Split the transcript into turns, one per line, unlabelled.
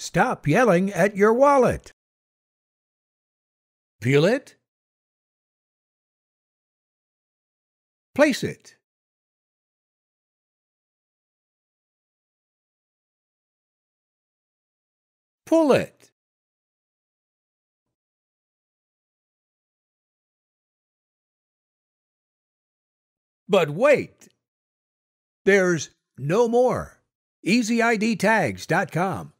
Stop yelling at your wallet. Feel it. Place it. Pull it. But wait, there's no more. EasyIDTags.com.